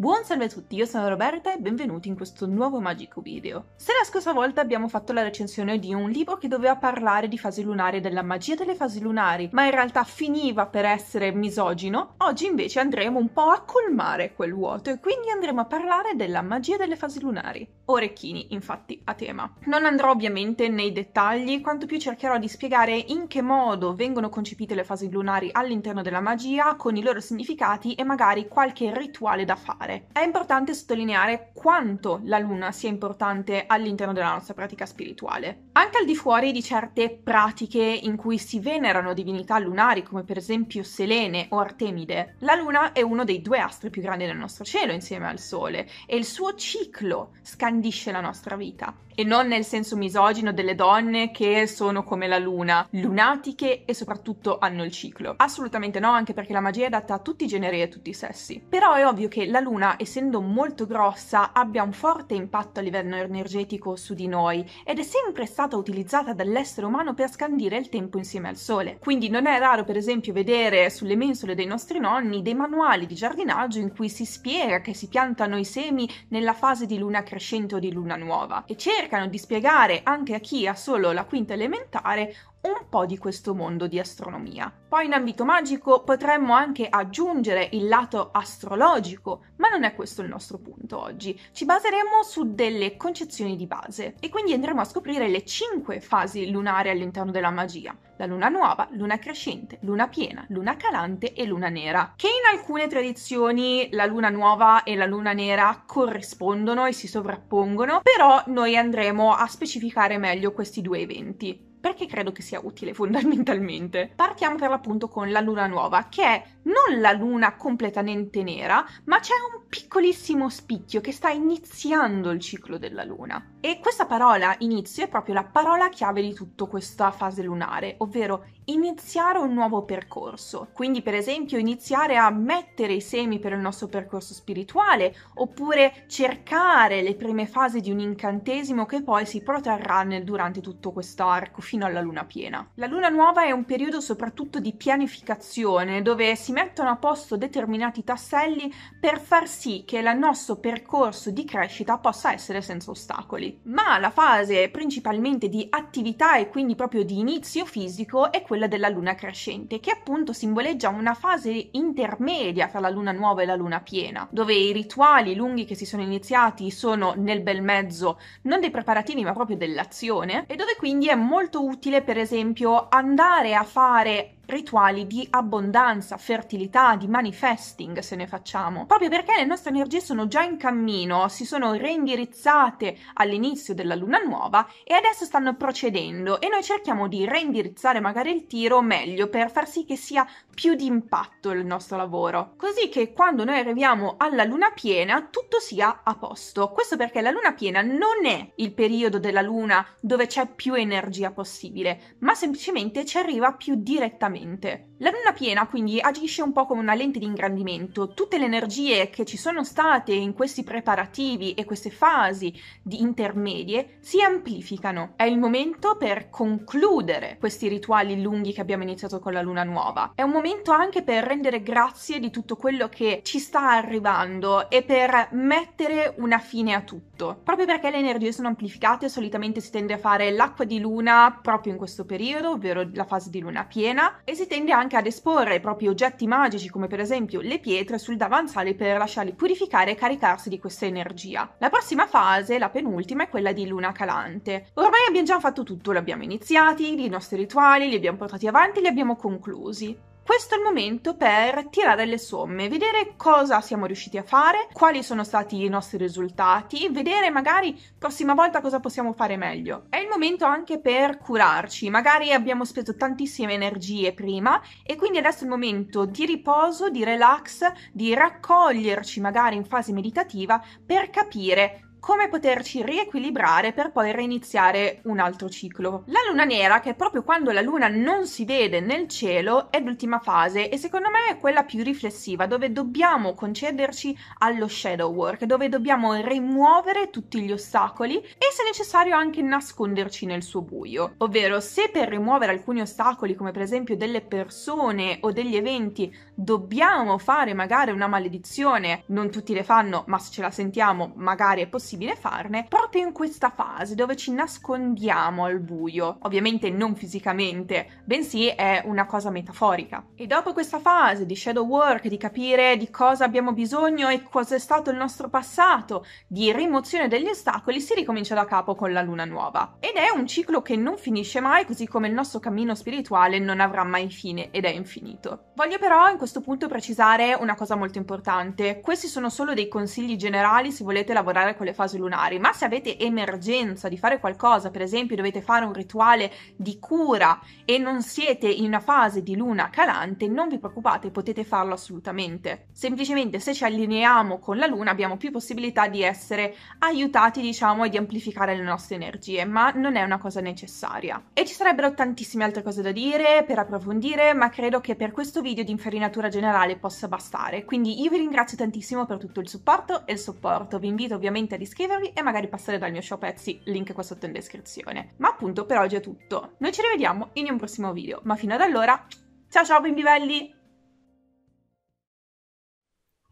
Buon salve a tutti, io sono Roberta e benvenuti in questo nuovo magico video. Se la scorsa volta abbiamo fatto la recensione di un libro che doveva parlare di fasi lunari e della magia delle fasi lunari, ma in realtà finiva per essere misogino, oggi invece andremo un po' a colmare quel vuoto e quindi andremo a parlare della magia delle fasi lunari. Orecchini, infatti, a tema. Non andrò ovviamente nei dettagli, quanto più cercherò di spiegare in che modo vengono concepite le fasi lunari all'interno della magia, con i loro significati e magari qualche rituale da fare lunare. È importante sottolineare quanto la luna sia importante all'interno della nostra pratica spirituale. Anche al di fuori di certe pratiche in cui si venerano divinità lunari, come per esempio Selene o Artemide, la luna è uno dei due astri più grandi del nostro cielo insieme al Sole e il suo ciclo scandisce la nostra vita. E non nel senso misogino delle donne che sono come la luna, lunatiche e soprattutto hanno il ciclo. Assolutamente no, anche perché la magia è adatta a tutti i generi e a tutti i sessi. Però è ovvio che la luna luna, essendo molto grossa, abbia un forte impatto a livello energetico su di noi ed è sempre stata utilizzata dall'essere umano per scandire il tempo insieme al sole. Quindi non è raro, per esempio, vedere sulle mensole dei nostri nonni dei manuali di giardinaggio in cui si spiega che si piantano i semi nella fase di luna crescente o di luna nuova e cercano di spiegare anche a chi ha solo la quinta elementare un po' di questo mondo di astronomia. Poi in ambito magico potremmo anche aggiungere il lato astrologico, ma non è questo il nostro punto oggi. Ci baseremo su delle concezioni di base e quindi andremo a scoprire le cinque fasi lunari all'interno della magia. La luna nuova, luna crescente, luna piena, luna calante e luna nera. Che in alcune tradizioni la luna nuova e la luna nera corrispondono e si sovrappongono, però noi andremo a specificare meglio questi due eventi perché credo che sia utile fondamentalmente. Partiamo per l'appunto con la luna nuova, che è non la luna completamente nera, ma c'è un piccolissimo spicchio che sta iniziando il ciclo della luna. E questa parola inizio è proprio la parola chiave di tutta questa fase lunare, ovvero iniziare un nuovo percorso. Quindi per esempio iniziare a mettere i semi per il nostro percorso spirituale, oppure cercare le prime fasi di un incantesimo che poi si protrarrà nel, durante tutto questo arco fino alla luna piena. La luna nuova è un periodo soprattutto di pianificazione, dove si mettono a posto determinati tasselli per far sì che il nostro percorso di crescita possa essere senza ostacoli. Ma la fase principalmente di attività e quindi proprio di inizio fisico è quella della luna crescente, che appunto simboleggia una fase intermedia tra la luna nuova e la luna piena, dove i rituali lunghi che si sono iniziati sono nel bel mezzo non dei preparativi ma proprio dell'azione e dove quindi è molto molto utile per esempio andare a fare rituali di abbondanza, fertilità, di manifesting se ne facciamo, proprio perché le nostre energie sono già in cammino, si sono reindirizzate all'inizio della luna nuova e adesso stanno procedendo e noi cerchiamo di reindirizzare magari il tiro meglio per far sì che sia più di impatto il nostro lavoro, così che quando noi arriviamo alla luna piena tutto sia a posto. Questo perché la luna piena non è il periodo della luna dove c'è più energia possibile, ma semplicemente ci arriva più direttamente direttamente. La luna piena quindi agisce un po' come una lente di ingrandimento, tutte le energie che ci sono state in questi preparativi e queste fasi di intermedie si amplificano. È il momento per concludere questi rituali lunghi che abbiamo iniziato con la luna nuova. È un momento anche per rendere grazie di tutto quello che ci sta arrivando e per mettere una fine a tutto. Proprio perché le energie sono amplificate, solitamente si tende a fare l'acqua di luna proprio in questo periodo, ovvero la fase di luna piena, e si tende anche ad esporre i propri oggetti magici come per esempio le pietre sul davanzale per lasciarli purificare e caricarsi di questa energia. La prossima fase, la penultima, è quella di Luna Calante. Ormai abbiamo già fatto tutto, l'abbiamo iniziati, i nostri rituali li abbiamo portati avanti, li abbiamo conclusi questo è il momento per tirare le somme, vedere cosa siamo riusciti a fare, quali sono stati i nostri risultati, vedere magari prossima volta cosa possiamo fare meglio. È il momento anche per curarci, magari abbiamo speso tantissime energie prima e quindi adesso è il momento di riposo, di relax, di raccoglierci magari in fase meditativa per capire come poterci riequilibrare per poi reiniziare un altro ciclo. La luna nera, che è proprio quando la luna non si vede nel cielo, è l'ultima fase e secondo me è quella più riflessiva, dove dobbiamo concederci allo shadow work, dove dobbiamo rimuovere tutti gli ostacoli e se necessario anche nasconderci nel suo buio. Ovvero, se per rimuovere alcuni ostacoli, come per esempio delle persone o degli eventi, dobbiamo fare magari una maledizione, non tutti le fanno, ma se ce la sentiamo magari è possibile, possibile farne proprio in questa fase dove ci nascondiamo al buio. Ovviamente non fisicamente, bensì è una cosa metaforica. E dopo questa fase di shadow work, di capire di cosa abbiamo bisogno e cosa è stato il nostro passato, di rimozione degli ostacoli, si ricomincia da capo con la luna nuova. Ed è un ciclo che non finisce mai, così come il nostro cammino spirituale non avrà mai fine ed è infinito. Voglio però in questo punto precisare una cosa molto importante. Questi sono solo dei consigli generali se volete lavorare con le fasi lunari, ma se avete emergenza di fare qualcosa, per esempio dovete fare un rituale di cura e non siete in una fase di luna calante, non vi preoccupate, potete farlo assolutamente. Semplicemente se ci allineiamo con la luna abbiamo più possibilità di essere aiutati, diciamo, e di amplificare le nostre energie, ma non è una cosa necessaria. E ci sarebbero tantissime altre cose da dire, per approfondire, ma credo che per questo video di infarinatura generale possa bastare. Quindi io vi ringrazio tantissimo per tutto il supporto e il supporto. Vi invito ovviamente a iscrivervi iscrivervi e magari passare dal mio show pezzi, link qua sotto in descrizione. Ma appunto per oggi è tutto, noi ci rivediamo in un prossimo video, ma fino ad allora, ciao ciao bimbi belli!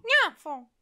Niafo!